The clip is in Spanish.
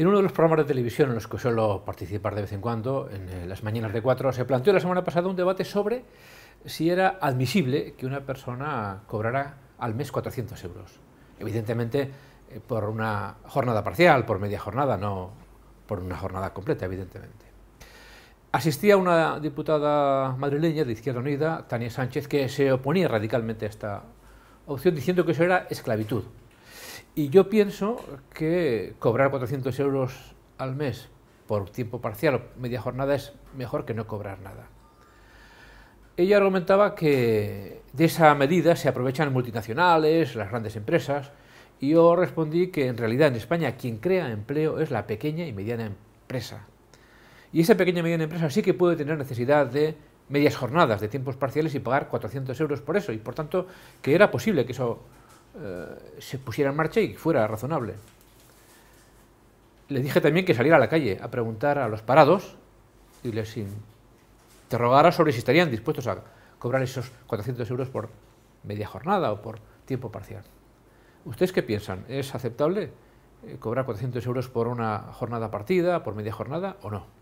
En uno de los programas de televisión en los que suelo participar de vez en cuando, en eh, las mañanas de cuatro, se planteó la semana pasada un debate sobre si era admisible que una persona cobrara al mes 400 euros. Evidentemente, eh, por una jornada parcial, por media jornada, no por una jornada completa, evidentemente. Asistía una diputada madrileña de Izquierda Unida, Tania Sánchez, que se oponía radicalmente a esta opción, diciendo que eso era esclavitud. Y yo pienso que cobrar 400 euros al mes por tiempo parcial o media jornada es mejor que no cobrar nada. Ella argumentaba que de esa medida se aprovechan multinacionales, las grandes empresas, y yo respondí que en realidad en España quien crea empleo es la pequeña y mediana empresa. Y esa pequeña y mediana empresa sí que puede tener necesidad de medias jornadas, de tiempos parciales y pagar 400 euros por eso, y por tanto que era posible que eso eh, se pusiera en marcha y fuera razonable. le dije también que saliera a la calle a preguntar a los parados y les interrogara sobre si estarían dispuestos a cobrar esos 400 euros por media jornada o por tiempo parcial. ¿Ustedes qué piensan? ¿Es aceptable eh, cobrar 400 euros por una jornada partida, por media jornada o no?